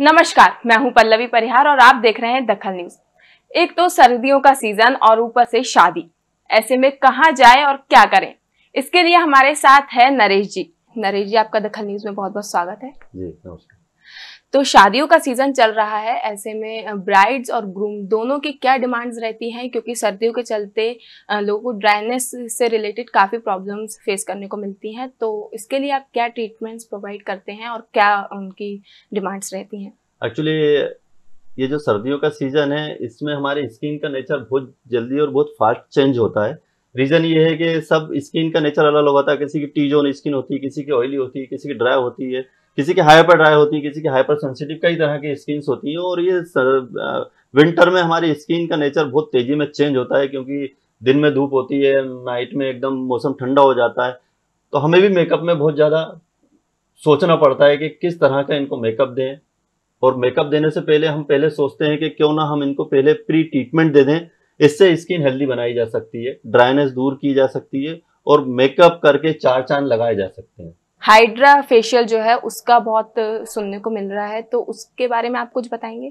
नमस्कार मैं हूं पल्लवी परिहार और आप देख रहे हैं दखल न्यूज एक तो सर्दियों का सीजन और ऊपर से शादी ऐसे में कहा जाए और क्या करें इसके लिए हमारे साथ है नरेश जी नरेश जी आपका दखल न्यूज में बहुत बहुत स्वागत है जी नमस्कार तो शादियों का सीजन चल रहा है ऐसे में ब्राइड्स और ग्रूम दोनों की क्या डिमांड्स रहती हैं क्योंकि सर्दियों के चलते लोगों को ड्राइनेस से रिलेटेड काफ़ी प्रॉब्लम्स फेस करने को मिलती हैं तो इसके लिए आप क्या ट्रीटमेंट्स प्रोवाइड करते हैं और क्या उनकी डिमांड्स रहती हैं एक्चुअली ये जो सर्दियों का सीजन है इसमें हमारे स्किन का नेचर बहुत जल्दी और बहुत फास्ट चेंज होता है रीजन ये है कि सब स्किन का नेचर अलग अलग होता है किसी की टी जोन स्किन होती है किसी की ऑयली होती है किसी की ड्राई होती है किसी की हाइपर ड्राई होती है किसी की हाइपर सेंसिटिव कई तरह की स्किन होती है और ये विंटर में हमारी स्किन का नेचर बहुत तेजी में चेंज होता है क्योंकि दिन में धूप होती है नाइट में एकदम मौसम ठंडा हो जाता है तो हमें भी मेकअप में बहुत ज़्यादा सोचना पड़ता है कि किस तरह का इनको मेकअप दें और मेकअप देने से पहले हम पहले सोचते हैं कि क्यों ना हम इनको पहले प्री ट्रीटमेंट दे दें इससे स्किन हेल्दी बनाई जा सकती है ड्राइनेस दूर की जा सकती है और मेकअप करके चार चांद लगाए जा सकते हैं हाइड्रा फेशियल जो है उसका बहुत सुनने को मिल रहा है तो उसके बारे में आप कुछ बताएंगे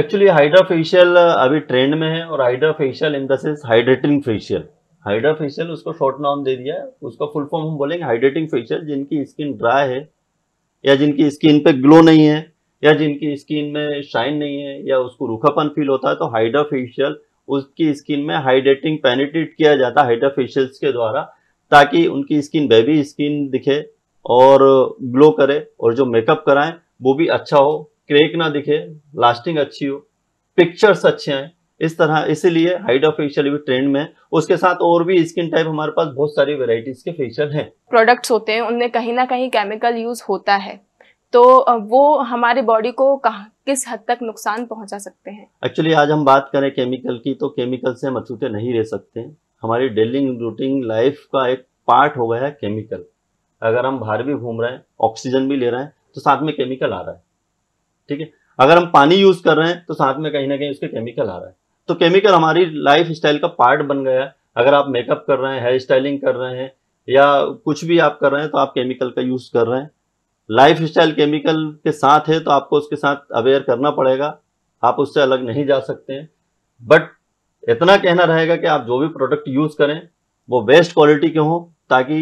एक्चुअली हाइड्रा फेशियल अभी ट्रेंड में है और hydra facial intense hydrating facial hydra facial उसको शॉर्ट नाम दे दिया है उसका फुल फॉर्म हम बोलेंगे हाइड्रेटिंग फेशियल जिनकी स्किन ड्राई है या जिनकी स्किन पे ग्लो नहीं है या जिनकी स्किन में शाइन नहीं है या उसको रूखापन फील होता है तो हाइड्रा फेशियल उसकी स्किन में हाइड्रेटिंग पेनिट्रेट किया जाता है हाइड्रा फेशियल्स के द्वारा ताकि उनकी स्किन बेबी स्किन दिखे और ग्लो करे और जो मेकअप कराएं वो भी अच्छा हो क्रेक ना दिखे लास्टिंग अच्छी हो पिक्चर्स अच्छे आए इस तरह इसीलिए हाइड्रा फेशियल भी ट्रेंड में उसके साथ और भी स्किन टाइप हमारे पास बहुत सारी वेराइटीज के फेशियल हैं प्रोडक्ट्स होते हैं उनमें कहीं ना कहीं केमिकल यूज होता है तो वो हमारे बॉडी को कहा किस हद तक नुकसान पहुंचा सकते हैं एक्चुअली आज हम बात करें केमिकल की तो केमिकल से हम अछूते नहीं रह सकते हमारी डेली रूटीन लाइफ का एक पार्ट हो गया है केमिकल अगर हम बाहर भी घूम रहे हैं ऑक्सीजन भी ले रहे हैं तो साथ में केमिकल आ रहा है ठीक है अगर हम पानी यूज कर रहे हैं तो साथ में कहीं ना कहीं उसके केमिकल आ रहा है तो केमिकल हमारी लाइफ स्टाइल का पार्ट बन गया है अगर आप मेकअप कर रहे हैं हेयर स्टाइलिंग कर रहे हैं या कुछ भी आप कर रहे हैं तो आप केमिकल का यूज कर रहे हैं लाइफ स्टाइल केमिकल के साथ है तो आपको उसके साथ अवेयर करना पड़ेगा आप उससे अलग नहीं जा सकते हैं बट इतना कहना रहेगा कि आप जो भी प्रोडक्ट यूज करें वो बेस्ट क्वालिटी के हों ताकि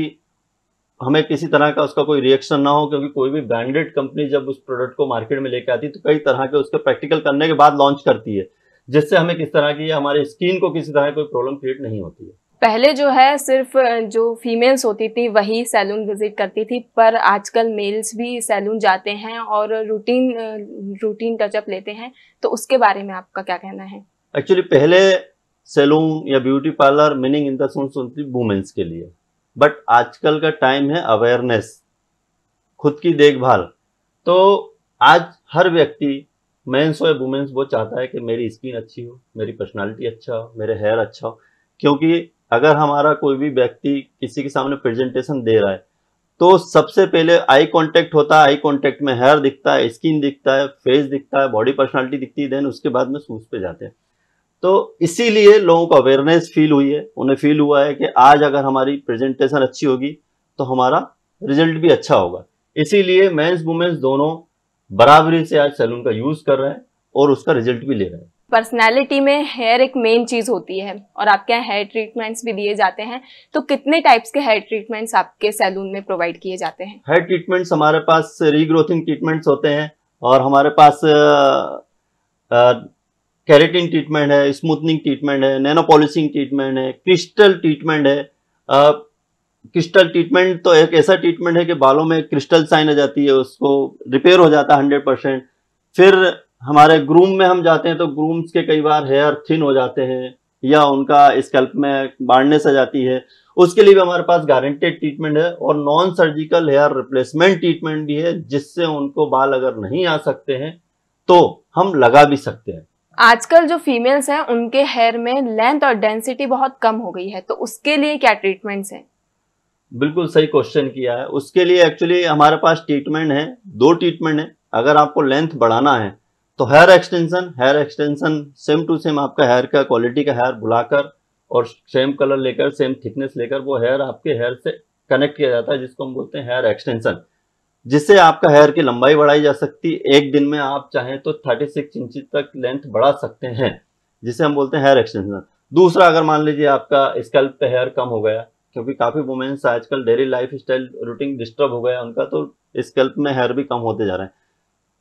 हमें किसी तरह का उसका कोई रिएक्शन ना हो क्योंकि कोई भी ब्रांडेड कंपनी जब उस प्रोडक्ट को मार्केट में लेके आती है तो कई तरह के उसके प्रैक्टिकल करने के बाद लॉन्च करती है जिससे हमें किस तरह की हमारे स्किन को किसी तरह कोई प्रॉब्लम क्रिएट नहीं होती है पहले जो है सिर्फ जो फीमेल्स होती थी वही सैलून विजिट करती थी पर आजकल मेल्स भी सैलून जाते हैं और रूटीन रूटीन टचअप लेते हैं तो उसके बारे में आपका क्या कहना है एक्चुअली पहले सैलून या beauty parlour meaning in the women's के लिए बट आजकल का टाइम है अवेयरनेस खुद की देखभाल तो आज हर व्यक्ति मेंस हो या वुमेन्स वो चाहता है कि मेरी स्किन अच्छी हो मेरी पर्सनालिटी अच्छा हो मेरे हेयर अच्छा हो क्योंकि अगर हमारा कोई भी व्यक्ति किसी के सामने प्रेजेंटेशन दे रहा है तो सबसे पहले आई कांटेक्ट होता है आई कांटेक्ट में हेयर दिखता है स्किन दिखता है फेस दिखता है बॉडी पर्सनालिटी दिखती है देन उसके बाद में सूज पे जाते हैं तो इसीलिए लोगों को अवेयरनेस फील हुई है उन्हें फील हुआ है कि आज अगर हमारी प्रेजेंटेशन अच्छी होगी तो हमारा रिजल्ट भी अच्छा होगा इसीलिए मेंस वुमेन्स दोनों बराबरी से आज सैलून का यूज कर रहे हैं और उसका रिजल्ट भी ले रहे हैं पर्सनैलिटी में हेयर एक मेन चीज़ होती है और आपके यहाँ हेयर ट्रीटमेंट्स भी दिए जाते हैं तो कितने टाइप्स के हेयर ट्रीटमेंट्स आपके सैलून में प्रोवाइड किए जाते हैं हेयर ट्रीटमेंट्स हमारे पास रीग्रोथिंग ट्रीटमेंट्स होते हैं और हमारे पास आ, आ, कैरेटिन ट्रीटमेंट है स्मूथनिंग ट्रीटमेंट है नैनोपोलिसिंग ट्रीटमेंट है क्रिस्टल ट्रीटमेंट है क्रिस्टल ट्रीटमेंट तो एक ऐसा ट्रीटमेंट है कि बालों में क्रिस्टल साइन आ जाती है उसको रिपेयर हो जाता है हंड्रेड परसेंट फिर हमारे ग्रूम में हम जाते हैं तो ग्रूम्स के कई बार हेयर थिन हो जाते हैं या उनका स्कल्प में बाढ़नेस आ जाती है उसके लिए भी हमारे पास गारंटेड ट्रीटमेंट है और non surgical hair replacement treatment भी है जिससे उनको बाल अगर नहीं आ सकते हैं तो हम लगा भी सकते हैं आजकल जो फीमेल्स हैं उनके हेयर में लेंथ और डेंसिटी बहुत कम हो गई है तो उसके लिए क्या ट्रीटमेंट्स हैं बिल्कुल सही क्वेश्चन किया है उसके लिए एक्चुअली हमारे पास ट्रीटमेंट है दो ट्रीटमेंट है अगर आपको लेंथ बढ़ाना है तो hair extension hair extension same to same आपका हेयर का क्वालिटी का हेयर बुलाकर और सेम कलर लेकर सेम थिकनेस लेकर वो हेयर आपके हेयर से कनेक्ट किया जाता है जिसको हम बोलते हैं हेयर एक्सटेंशन जिससे आपका हेयर की लंबाई बढ़ाई जा सकती है एक दिन में आप चाहें तो 36 इंच तक लेंथ बढ़ा सकते हैं जिसे हम बोलते हैं हेयर एक्सटेंशन दूसरा अगर मान लीजिए आपका स्कल्प पे हेयर कम हो गया क्योंकि काफ़ी वुमेन्स आजकल daily life style routine disturb हो गया उनका तो स्कैल्प में हेयर भी कम होते जा रहे हैं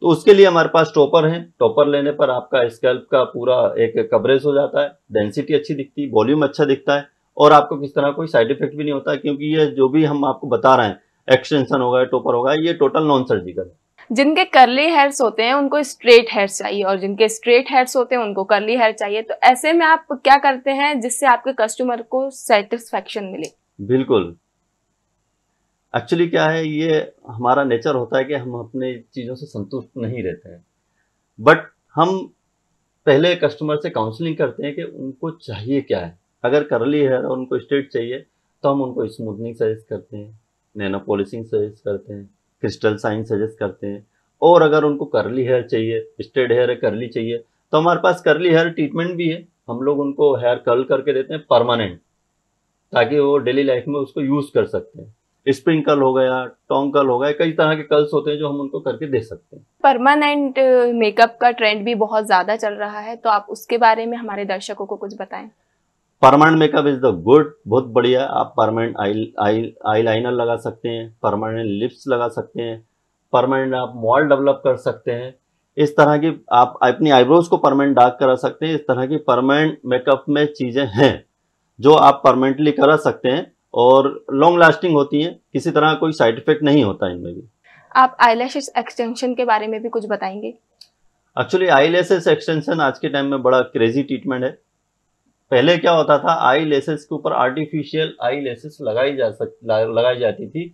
तो उसके लिए हमारे पास टॉपर है टॉपर लेने पर आपका स्कैल्प का पूरा एक कवरेज हो जाता है डेंसिटी अच्छी दिखती है वॉल्यूम अच्छा दिखता है और आपको किस तरह कोई साइड इफेक्ट भी नहीं होता क्योंकि ये जो भी हम आपको बता रहे हैं एक्सटेंशन होगा टोपर होगा ये टोटल नॉन सर्जिकल जिनके करली हेयर्स होते हैं उनको स्ट्रेट हेयर चाहिए और जिनके स्ट्रेट हेयर्स होते हैं उनको करली हेयर चाहिए तो ऐसे में आप क्या करते हैं जिससे आपके कस्टमर को सेटिस्फेक्शन मिले बिल्कुल एक्चुअली क्या है ये हमारा नेचर होता है कि हम अपने चीज़ों से संतुष्ट नहीं रहते हैं बट हम पहले कस्टमर से काउंसलिंग करते हैं कि उनको चाहिए क्या है अगर करली हेयर उनको स्ट्रेट चाहिए तो हम उनको स्मूथनिंग सजेस्ट करते हैं नैनो पॉलिशिंग सजेस्ट करते हैं क्रिस्टल साइन सजेस्ट करते हैं और अगर उनको करली हेयर चाहिए स्ट्रेट हेयर है करली चाहिए तो हमारे पास करली हेयर ट्रीटमेंट भी है हम लोग उनको हेयर कर्ल करके देते हैं परमानेंट ताकि वो डेली लाइफ में उसको यूज़ कर सकते हैं स्प्रिंग कल हो गया टोंग कल हो गया कई तरह के कर्ल्स होते हैं जो हम उनको करके दे सकते हैं परमानेंट मेकअप uh, का ट्रेंड भी बहुत ज़्यादा चल रहा है तो आप उसके बारे में हमारे दर्शकों को कुछ बताएं permanent makeup is the good बहुत बढ़िया आप परमानेंट आई आई आई लाइनर लगा सकते हैं परमानेंट लिप्स लगा सकते हैं परमानेंट आप मॉल डेवलप कर सकते हैं इस तरह की आप अपनी आईब्रोज को परमानेंट डार्क करा सकते हैं इस तरह की परमानेंट मेकअप में चीज़ें हैं जो आप परमानेंटली करा सकते हैं और लॉन्ग लास्टिंग होती हैं किसी तरह कोई साइड इफेक्ट नहीं होता इनमें भी आप आई एक्सटेंशन के बारे में भी कुछ बताएंगे एक्चुअली आई एक्सटेंशन आज के टाइम में बड़ा क्रेजी ट्रीटमेंट है पहले क्या होता था आई लेसेस के ऊपर आर्टिफिशियल आई लेसेस लगाई जा सक लगाई जाती थी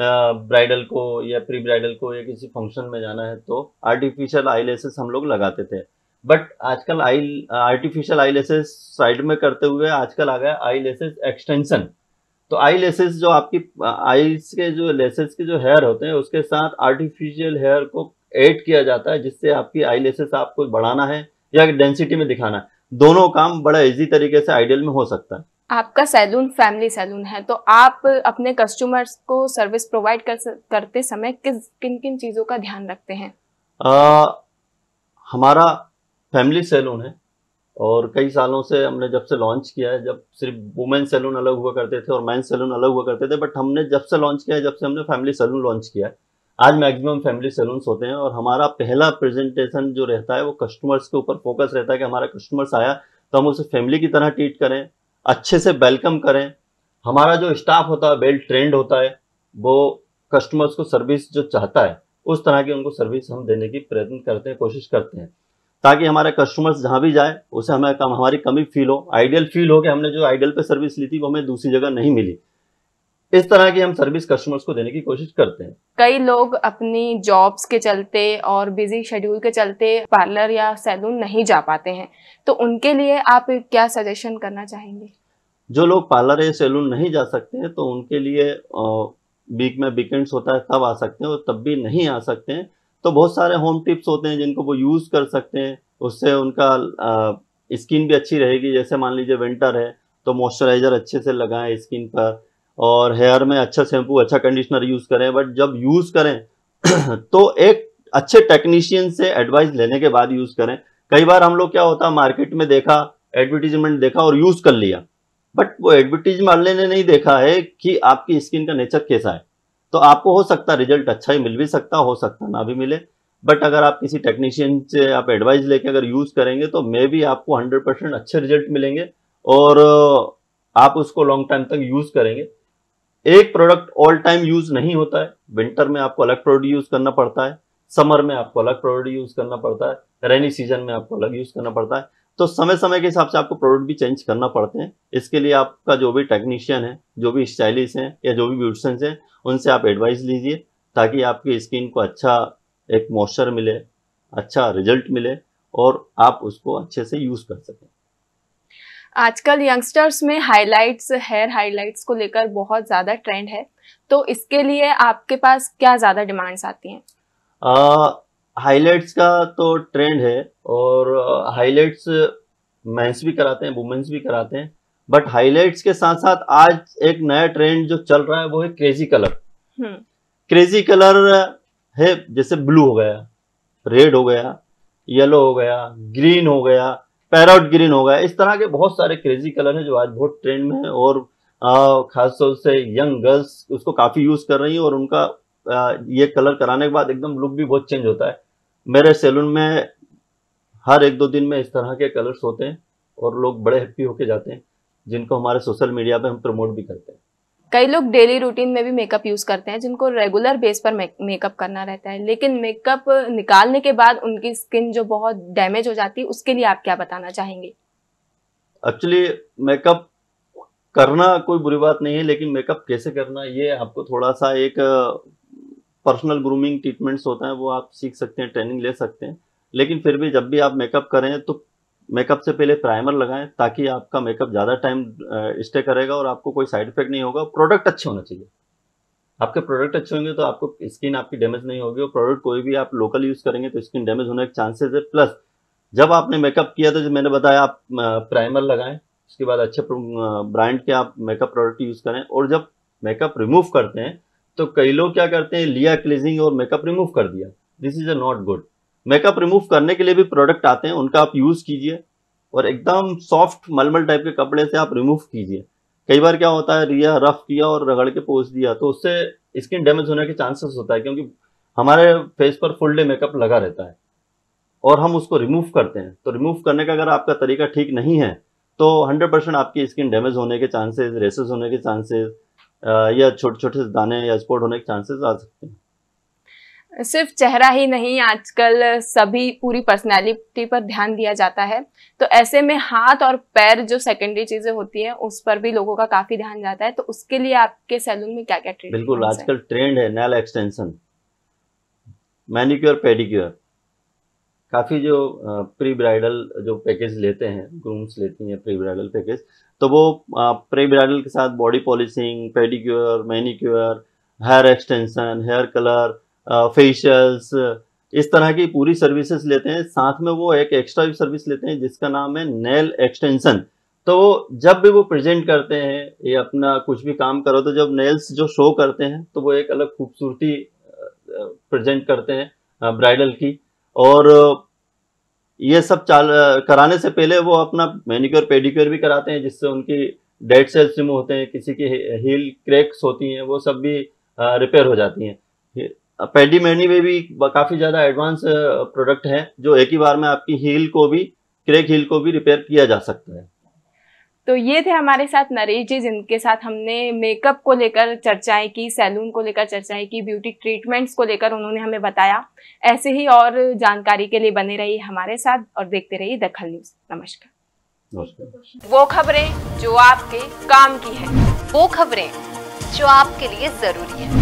ब्राइडल को या प्री ब्राइडल को या किसी फंक्शन में जाना है तो आर्टिफिशियल आई लेसेस हम लोग लगाते थे बट आजकल आई आर्टिफिशियल आई लेसेस साइड में करते हुए आजकल आ गया आई लेसेस एक्सटेंशन तो आई लेसेस जो आपकी आईज के जो लेसेस के जो हेयर होते हैं उसके साथ आर्टिफिशियल हेयर को एड किया जाता है जिससे आपकी आई लेसेस आपको बढ़ाना है या डेंसिटी में दिखाना है दोनों काम बड़ा इजी तरीके से आइडियल में हो सकता है आपका सैलून फैमिली सैलून है तो आप अपने कस्टमर्स को सर्विस प्रोवाइड कर, करते समय किस किन किन चीज़ों का ध्यान रखते हैं आ, हमारा फैमिली सैलून है और कई सालों से हमने जब से लॉन्च किया है जब सिर्फ वुमेन सैलून अलग हुआ करते थे और मैन सैलून अलग हुआ करते थे बट हमने जब से लॉन्च किया है जब से हमने फैमिली सैलून लॉन्च किया है आज मैक्सिमम फैमिली सैलून्स होते हैं और हमारा पहला प्रेजेंटेशन जो रहता है वो कस्टमर्स के ऊपर फोकस रहता है कि हमारा कस्टमर्स आया तो हम उसे फैमिली की तरह ट्रीट करें अच्छे से वेलकम करें हमारा जो स्टाफ होता है वेल ट्रेंड होता है वो कस्टमर्स को सर्विस जो चाहता है उस तरह की उनको सर्विस हम देने की प्रयत्न करते हैं कोशिश करते हैं ताकि हमारे कस्टमर्स जहाँ भी जाए उसे हमें कम हमारी कमी फील हो आइडियल फील हो कि हमने जो आइडियल पे सर्विस ली थी वो हमें दूसरी जगह नहीं मिली इस तरह की हम सर्विस कस्टमर्स को देने की कोशिश करते हैं कई लोग अपनी जॉब्स के चलते और बिजी शेड्यूल के चलते पार्लर या सैलून नहीं जा पाते हैं तो उनके लिए आप क्या सजेशन करना चाहेंगे जो लोग पार्लर या सैलून नहीं जा सकते हैं तो उनके लिए वीक में वीकेंड्स होता है तब आ सकते हैं और तब भी नहीं आ सकते हैं तो बहुत सारे होम टिप्स होते हैं जिनको वो यूज़ कर सकते हैं उससे उनका स्किन भी अच्छी रहेगी जैसे मान लीजिए विंटर है तो मॉइस्चराइज़र अच्छे से लगाएं स्किन पर और हेयर में अच्छा शैम्पू अच्छा कंडीशनर यूज़ करें बट जब यूज़ करें तो एक अच्छे टेक्नीशियन से एडवाइस लेने के बाद यूज़ करें कई बार हम लोग क्या होता है मार्केट में देखा एडवर्टीजमेंट देखा और यूज़ कर लिया बट वो एडवर्टीज वाले ने नहीं देखा है कि आपकी स्किन का नेचर कैसा है तो आपको हो सकता है रिजल्ट अच्छा ही मिल भी सकता हो सकता ना भी मिले बट अगर आप किसी टेक्नीशियन से आप एडवाइस लेके अगर यूज़ करेंगे तो मे भी आपको 100 परसेंट अच्छे रिजल्ट मिलेंगे और आप उसको लॉन्ग टाइम तक यूज़ करेंगे एक प्रोडक्ट ऑल टाइम यूज नहीं होता है विंटर में आपको अलग प्रोडक्ट यूज करना पड़ता है समर में आपको अलग प्रोडक्ट यूज करना पड़ता है रेनी सीजन में आपको अलग यूज करना पड़ता है तो समय समय के हिसाब से आपको प्रोडक्ट भी चेंज करना पड़ते हैं इसके लिए आपका जो भी टेक्नीशियन है जो भी स्टाइलिस्ट हैं या जो भी ब्यूटिशंस हैं उनसे आप एडवाइस लीजिए ताकि आपकी स्किन को अच्छा एक मॉइस्चर मिले अच्छा रिजल्ट मिले और आप उसको अच्छे से यूज़ कर सकें आजकल यंगस्टर्स में हाइलाइट्स हेयर हाइलाइट्स को लेकर बहुत ज़्यादा ट्रेंड है तो इसके लिए आपके पास क्या ज़्यादा डिमांड्स आती हैं हाइलाइट्स का तो ट्रेंड है और हाइलाइट्स मेंस भी कराते हैं वुमेन्स भी कराते हैं बट हाइलाइट्स के साथ साथ आज एक नया ट्रेंड जो चल रहा है वो है क्रेजी कलर क्रेजी कलर है जैसे ब्लू हो गया रेड हो गया येलो हो गया ग्रीन हो गया पैराउट ग्रीन होगा इस तरह के बहुत सारे क्रेजी कलर हैं जो आज बहुत ट्रेंड में है और खासतौर से यंग गर्ल्स उसको काफ़ी यूज़ कर रही हैं और उनका आ, ये कलर कराने के बाद एकदम लुक भी बहुत चेंज होता है मेरे सैलून में हर एक दो दिन में इस तरह के कलर्स होते हैं और लोग बड़े हैप्पी होके जाते हैं जिनको हमारे सोशल मीडिया पे हम प्रमोट भी करते हैं कई लोग डेली रूटीन में भी मेकअप यूज़ करते हैं जिनको रेगुलर बेस पर मेकअप करना रहता है लेकिन मेकअप निकालने के बाद उनकी स्किन जो बहुत डैमेज हो जाती है उसके लिए आप क्या बताना चाहेंगे एक्चुअली मेकअप करना कोई बुरी बात नहीं है लेकिन मेकअप कैसे करना ये आपको थोड़ा सा एक पर्सनल ग्रूमिंग ट्रीटमेंट्स होता है वो आप सीख सकते हैं ट्रेनिंग ले सकते हैं लेकिन फिर भी जब भी आप मेकअप करें तो मेकअप से पहले प्राइमर लगाएं ताकि आपका मेकअप ज़्यादा टाइम स्टे करेगा और आपको कोई साइड इफेक्ट नहीं होगा प्रोडक्ट अच्छे होना चाहिए आपके प्रोडक्ट अच्छे होंगे तो आपको स्किन आपकी डैमेज नहीं होगी और प्रोडक्ट कोई भी आप लोकल यूज़ करेंगे तो स्किन डैमेज होने के चांसेज है प्लस जब आपने मेकअप किया तो जो मैंने बताया आप प्राइमर लगाएं उसके बाद अच्छे ब्रांड के आप मेकअप प्रोडक्ट यूज़ करें और जब मेकअप रिमूव करते हैं तो कई लोग क्या करते हैं लिया क्लीजिंग और मेकअप रिमूव कर दिया this is a not good makeup remove करने के लिए भी प्रोडक्ट आते हैं उनका आप यूज़ कीजिए और एकदम सॉफ्ट मलमल टाइप के कपड़े से आप रिमूव कीजिए कई बार क्या होता है रिया रफ किया और रगड़ के पोस दिया तो उससे स्किन डैमेज होने के चांसेस होता है क्योंकि हमारे फेस पर फुल डे मेकअप लगा रहता है और हम उसको रिमूव करते हैं तो रिमूव करने का अगर आपका तरीका ठीक नहीं है तो 100 परसेंट आपकी स्किन डैमेज होने के चांसेस रेसेस होने के चांसेस या छोटे छोटे दाने या स्पॉट होने के चांसेस आ सकते हैं सिर्फ चेहरा ही नहीं आजकल सभी पूरी पर्सनालिटी पर ध्यान दिया जाता है तो ऐसे में हाथ और पैर जो सेकेंडरी चीजें होती हैं उस पर भी लोगों का काफी ध्यान जाता है तो उसके लिए आपके सैलून में क्या क्या ट्रेंड बिल्कुल आजकल ट्रेंड है नेल एक्सटेंशन मैनिक्योर पेडिक्योर काफ़ी जो प्री ब्राइडल जो पैकेज लेते हैं ग्रूम्स लेती हैं प्री ब्राइडल पैकेज तो वो प्री ब्राइडल के साथ body polishing pedicure manicure hair extension hair colour facials इस तरह की पूरी सर्विसेज लेते हैं साथ में वो एक एक्स्ट्रा भी सर्विस लेते हैं जिसका नाम है नेल एक्सटेंशन तो जब भी वो प्रेजेंट करते हैं ये अपना कुछ भी काम करो तो जब नेल्स जो शो करते हैं तो वो एक अलग खूबसूरती प्रेजेंट करते हैं ब्राइडल की और ये सब चाल कराने से पहले वो अपना मैनिक्योर पेडिक्योर भी कराते हैं जिससे उनकी डेड सेल्स रिमूव होते हैं किसी की हील क्रैक्स होती हैं वो सब भी रिपेयर हो जाती हैं पेडी मैनी में भी काफ़ी ज़्यादा एडवांस प्रोडक्ट है जो एक ही बार में आपकी हील को भी क्रेक हील को भी रिपेयर किया जा सकता है तो ये थे हमारे साथ नरेश जी जिनके साथ हमने मेकअप को लेकर चर्चाएं की सैलून को लेकर चर्चाएं की ब्यूटी ट्रीटमेंट्स को लेकर उन्होंने हमें बताया ऐसे ही और जानकारी के लिए बने रहिए हमारे साथ और देखते रहिए दखल न्यूज नमस्कार वो खबरें जो आपके काम की है वो खबरें जो आपके लिए जरूरी है